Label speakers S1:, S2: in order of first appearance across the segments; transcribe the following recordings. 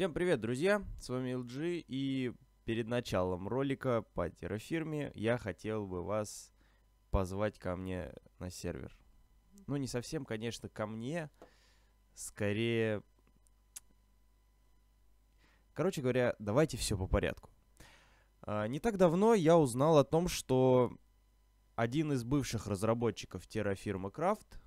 S1: Всем привет, друзья! С вами LG и перед началом ролика по террафирме я хотел бы вас позвать ко мне на сервер. Ну, не совсем, конечно, ко мне, скорее... Короче говоря, давайте все по порядку. А, не так давно я узнал о том, что один из бывших разработчиков террафирмы Крафт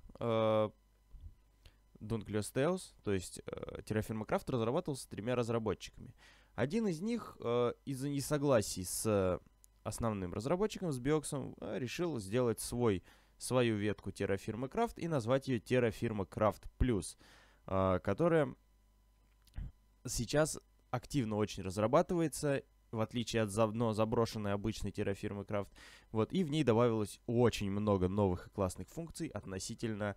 S1: Dunkleos Teos, то есть э, Terraform Craft разрабатывался тремя разработчиками. Один из них э, из-за несогласий с основным разработчиком, с Биоксом, э, решил сделать свой, свою ветку Terraform Craft и назвать ее Terraform Craft Plus, э, которая сейчас активно очень разрабатывается в отличие от давно заброшенной обычной террафирмы Крафт. Вот, и в ней добавилось очень много новых и классных функций относительно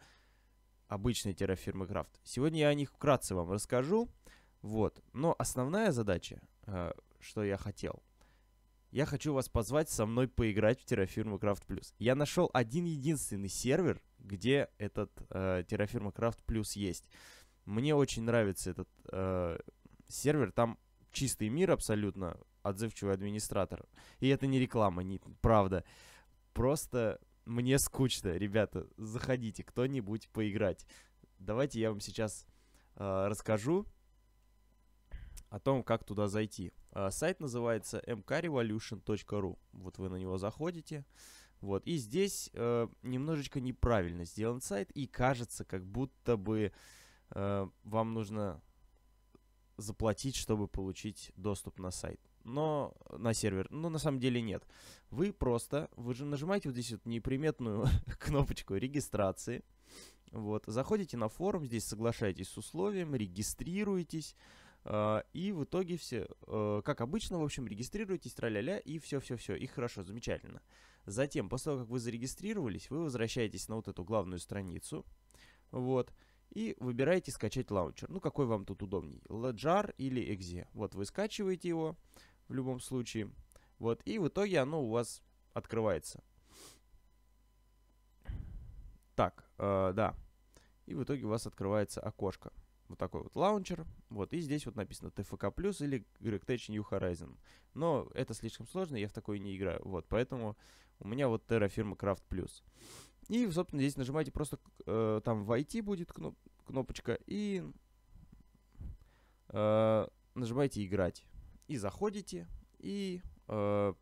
S1: обычной терраформы крафт. Сегодня я о них вкратце вам расскажу. Вот. Но основная задача, э, что я хотел, я хочу вас позвать со мной поиграть в терраформу крафт плюс. Я нашел один единственный сервер, где этот э, терраформа Craft Plus есть. Мне очень нравится этот э, сервер. Там чистый мир абсолютно, отзывчивый администратор. И это не реклама, не, правда. Просто мне скучно, ребята, заходите, кто-нибудь поиграть. Давайте я вам сейчас э, расскажу о том, как туда зайти. Э, сайт называется mkrevolution.ru. Вот вы на него заходите. Вот. И здесь э, немножечко неправильно сделан сайт, и кажется, как будто бы э, вам нужно заплатить, чтобы получить доступ на сайт но на сервер. Но ну, на самом деле нет. Вы просто, вы же нажимаете вот здесь вот неприметную кнопочку регистрации. Вот, заходите на форум, здесь соглашаетесь с условием, регистрируетесь. Uh, а, и в итоге все, uh, как обычно, в общем, регистрируйтесь, траля-ля, и все-все-все, и хорошо, замечательно. Затем, после того, как вы зарегистрировались, вы возвращаетесь на вот эту главную страницу, вот, и выбираете скачать лаунчер. Ну, какой вам тут удобней, Ledger или Exe. Вот, вы скачиваете его, в любом случае. Вот, и в итоге оно у вас открывается. Так, э, да. И в итоге у вас открывается окошко. Вот такой вот лаунчер. Вот, и здесь вот написано TFK+, или GregTech New Horizon. Но это слишком сложно, я в такой не играю. Вот, поэтому у меня вот Terra фирма Craft+. И, собственно, здесь нажимаете просто, э, там войти будет кноп кнопочка, и э, нажимаете играть и заходите, и э,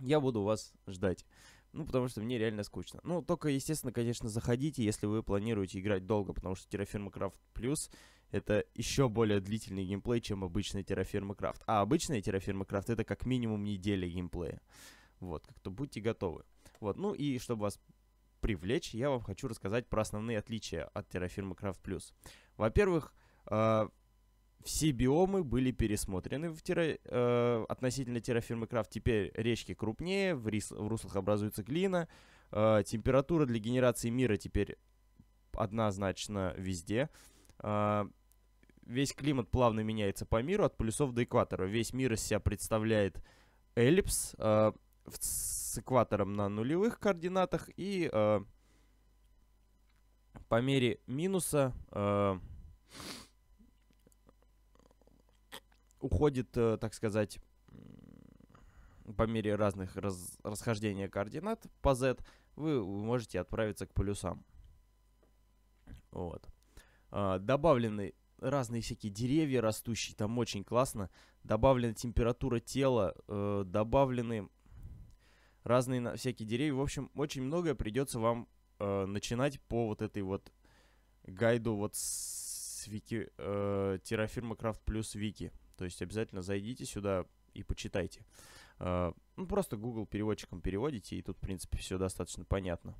S1: я буду вас ждать. Ну, потому что мне реально скучно. Ну, только, естественно, конечно, заходите, если вы планируете играть долго, потому что Terraform Craft Plus это еще более длительный геймплей, чем обычный Terraform Craft. А обычный Terraform Craft это как минимум неделя геймплея. Вот, как-то будьте готовы. Вот, ну и чтобы вас привлечь, я вам хочу рассказать про основные отличия от Terraform Craft Plus. Во-первых, э, все биомы были пересмотрены в терра... э, относительно террафирмы Крафт. Теперь речки крупнее, в, рис... в руслах образуется глина. Э, температура для генерации мира теперь однозначно везде. Э, весь климат плавно меняется по миру, от полюсов до экватора. Весь мир из себя представляет эллипс э, с экватором на нулевых координатах и э, по мере минуса... Э, уходит, э, так сказать, по мере разных раз, расхождения координат по Z, вы можете отправиться к полюсам. Вот. А, добавлены разные всякие деревья растущие, там очень классно. Добавлена температура тела, э, добавлены разные всякие деревья. В общем, очень многое придется вам э, начинать по вот этой вот гайду вот с вики, э, террафирма Craft плюс вики. То есть обязательно зайдите сюда и почитайте. Э, ну, просто Google переводчиком переводите, и тут, в принципе, все достаточно понятно.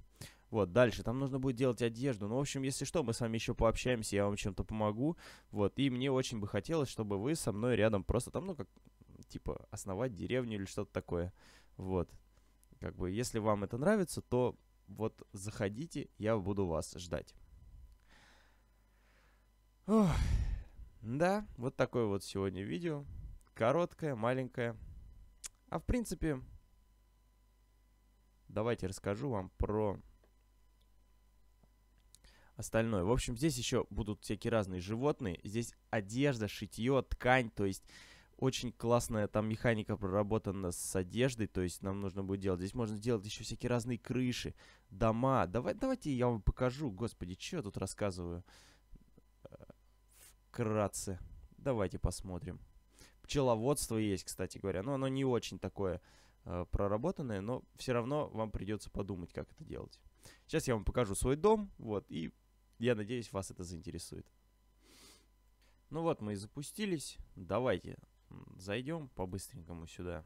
S1: Вот, дальше, там нужно будет делать одежду. Ну, в общем, если что, мы с вами еще пообщаемся, я вам чем-то помогу. Вот, и мне очень бы хотелось, чтобы вы со мной рядом просто там, ну, как, типа, основать деревню или что-то такое. Вот, как бы, если вам это нравится, то вот заходите, я буду вас ждать. Ох. Да, вот такое вот сегодня видео. Короткое, маленькое. А в принципе, давайте расскажу вам про остальное. В общем, здесь еще будут всякие разные животные. Здесь одежда, шитье, ткань, то есть очень классная там механика проработана с одеждой, то есть нам нужно будет делать. Здесь можно сделать еще всякие разные крыши, дома. Давай, давайте я вам покажу, господи, что я тут рассказываю вкратце. Давайте посмотрим. Пчеловодство есть, кстати говоря, но ну, оно не очень такое э, проработанное, но все равно вам придется подумать, как это делать. Сейчас я вам покажу свой дом, вот, и я надеюсь, вас это заинтересует. Ну вот, мы и запустились. Давайте зайдем по-быстренькому сюда.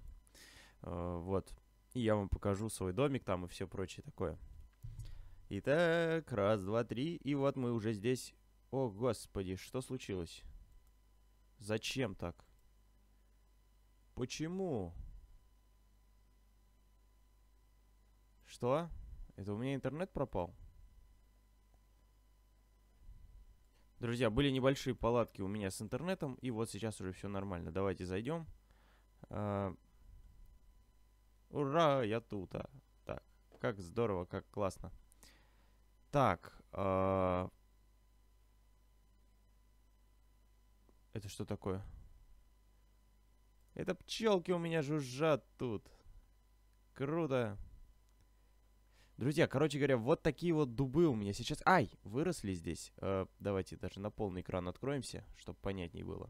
S1: Э, вот, и я вам покажу свой домик там и все прочее такое. Итак, раз, два, три, и вот мы уже здесь о, господи, что случилось? Зачем так? Почему? Что? Это у меня интернет пропал? Друзья, были небольшие палатки у меня с интернетом, и вот сейчас уже все нормально. Давайте зайдем. А... Ура, я тут. А. Так, как здорово, как классно. Так, а... Это что такое? Это пчелки у меня жужжат тут. Круто. Друзья, короче говоря, вот такие вот дубы у меня сейчас... Ай, выросли здесь. Э, давайте даже на полный экран откроемся, чтобы понятней было.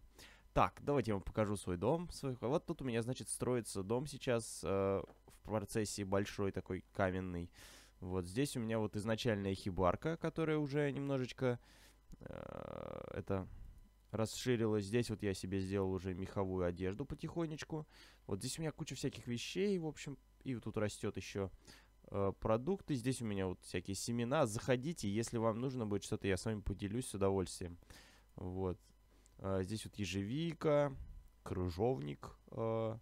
S1: Так, давайте я вам покажу свой дом. Свой... Вот тут у меня, значит, строится дом сейчас э, в процессе большой такой каменный. Вот здесь у меня вот изначальная хибарка, которая уже немножечко... Э, это Расширилось Здесь вот я себе сделал уже меховую одежду потихонечку. Вот здесь у меня куча всяких вещей, в общем. И вот тут растет еще э, продукты. Здесь у меня вот всякие семена. Заходите, если вам нужно будет что-то, я с вами поделюсь с удовольствием. Вот. Э, здесь вот ежевика, крыжовник, э,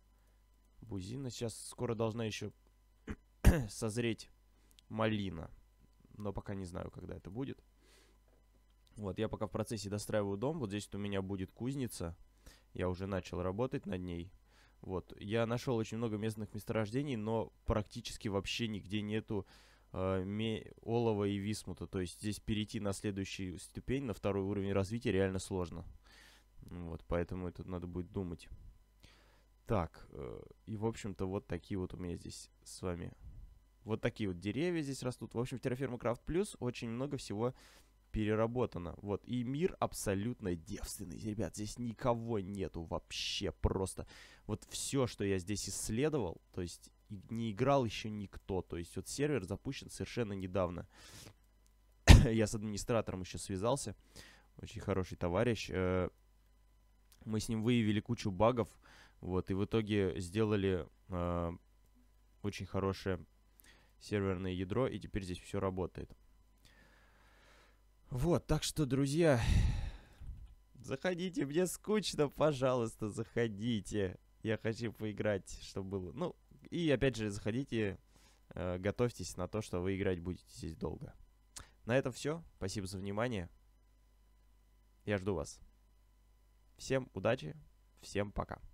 S1: бузина. Сейчас скоро должна еще созреть малина. Но пока не знаю, когда это будет. Вот, я пока в процессе достраиваю дом. Вот здесь вот у меня будет кузница. Я уже начал работать над ней. Вот, я нашел очень много местных месторождений, но практически вообще нигде нету э, олова и висмута. То есть здесь перейти на следующую ступень, на второй уровень развития реально сложно. Вот, поэтому это надо будет думать. Так, э, и в общем-то вот такие вот у меня здесь с вами вот такие вот деревья здесь растут. В общем, в Terraform Craft Plus очень много всего переработано. Вот, и мир абсолютно девственный, ребят. Здесь никого нету вообще просто. Вот все, что я здесь исследовал, то есть не играл еще никто. То есть вот сервер запущен совершенно недавно. я с администратором еще связался. Очень хороший товарищ. Э, мы с ним выявили кучу багов. Вот, и в итоге сделали э, очень хорошее серверное ядро, и теперь здесь все работает. Вот, так что, друзья, заходите, мне скучно, пожалуйста, заходите. Я хочу поиграть, чтобы было. Ну, и опять же, заходите, э, готовьтесь на то, что вы играть будете здесь долго. На этом все. Спасибо за внимание. Я жду вас. Всем удачи, всем пока.